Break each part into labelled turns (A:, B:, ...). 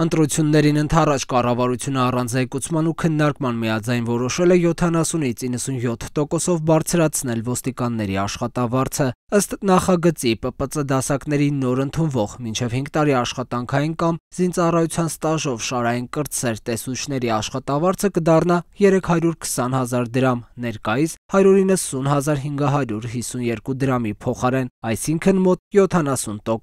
A: Ընտրություններին ընդառաջ կառավարությունը առանց զեկուցման ու քննարկման միաձայն որոշել է 70-ից 97%-ով բարձրացնել ոստիկանների աշխատավարձը։ Ըստ նախագծի ՊՊՑ դասակների նոր ընդունվող մինչև 5 տարի աշխատանքային կամ զինծառայության ստաժով շարային կրտսեր տեսուչների աշխատավարձը կդառնա 320.000 դրամ, ներկայիս 190.552 դրամի փոխարեն, այսինքն մոտ 70%։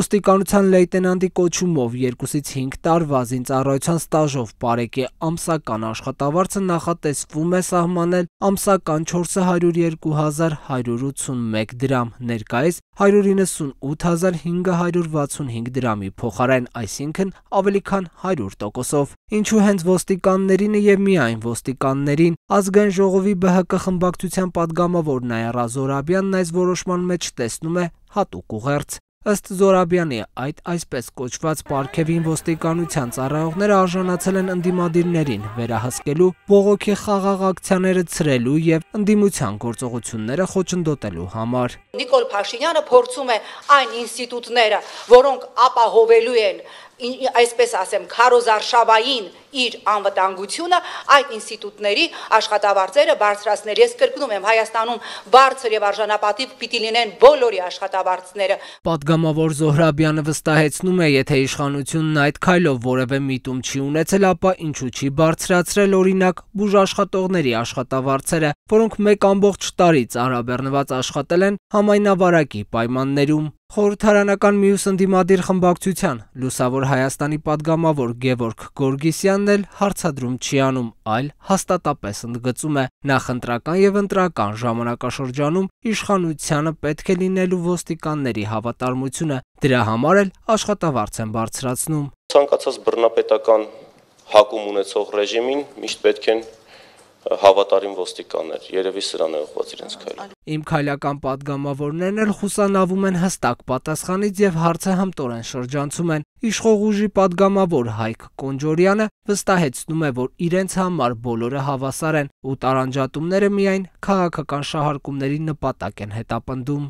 A: Ոստիկանության լեյտենանտի կոչումով 2-ից 5 5 տարվա զինծառայության ստաժով բարեկե ամսական աշխատավարձը նախատեսվում է սահմանել ամսական 402181 դրամ, ներկայիս 198565 դրամի փոխարեն, այսինքն ավելի քան 100%-ով։ Ինչու հենց ոստիկաններին եւ միայն ոստիկաններին ազգային ժողովի ԲՀԿ խմբակցության պատգամավոր Նաիրա Զորաբյանն այս որոշման մեջ տեսնում է հատուկ ուղերձ։ Ըստ Զորաբյանի, այդ այսպես կոչված պարգևին ոստիկանության ծառայողները արժանացել են ընդդիմադիրներին վերահսկելու, բողոքի խաղաղ ակցիաները ցրելու եւ ընդդիմության գործողությունները խոչընդոտելու համար։
B: Նիկոլ Փաշինյանը փորձում է այն ինստիտուտները, որոնք ապահովելու են այսպես ասեմ, քարոզարշավային իր անվտանգությունը այդ ինստիտուտների աշխատավարձերը բարձրացնել։ Ես կրկնում եմ, Հայաստանում բարձր եւ արժանապատիվ պիտի լինեն բոլորի աշխատավարձները։
A: Պատգամավոր Զոհրաբյանը վստահեցնում է, եթե իշխանությունն այդ քայլով որևէ միտում չի ունեցել, ապա ինչու չի բարձրացրել օրինակ բուժ աշխատողների աշխատավարձերը, որոնք 1.5 տարի ծարաբեռնված աշխատել են համայնավարակի պայմաններում։ Խորհրդարանական միուս ընդդիմադիր խմբակցության Լուսավոր Հայաստանի падգամավոր Գևորգ Գորգիսյանն էլ հարցադրում չի անում, այլ հաստատապես ընդգծում է նախընտրական եւ ընտրական ժամանակաշրջանում իշխանությանը պետք է լինելու ոստիկանների հավատարմությունը, դրա համար էլ աշխատավարձ են բարձրացնում։
B: Ցանկացած բռնապետական հակում ունեցող ռեժիմին միշտ պետք են հավատարիմ ոստիկաններ, երևի սրան է ուղված իրենց քայլը։
A: Իմ քայլական падգամավորներն էլ խուսանավում են հստակ պատասխանից եւ հարցը հմտորեն շրջանցում են։ Իշխող ուժի падգամավոր Հայկ Կոնջորյանը վստահեցնում է, որ իրենց համար բոլորը հավասար են ու տարանջատումները միայն քաղաքական շահարկումների նպատակ են հետապնդում։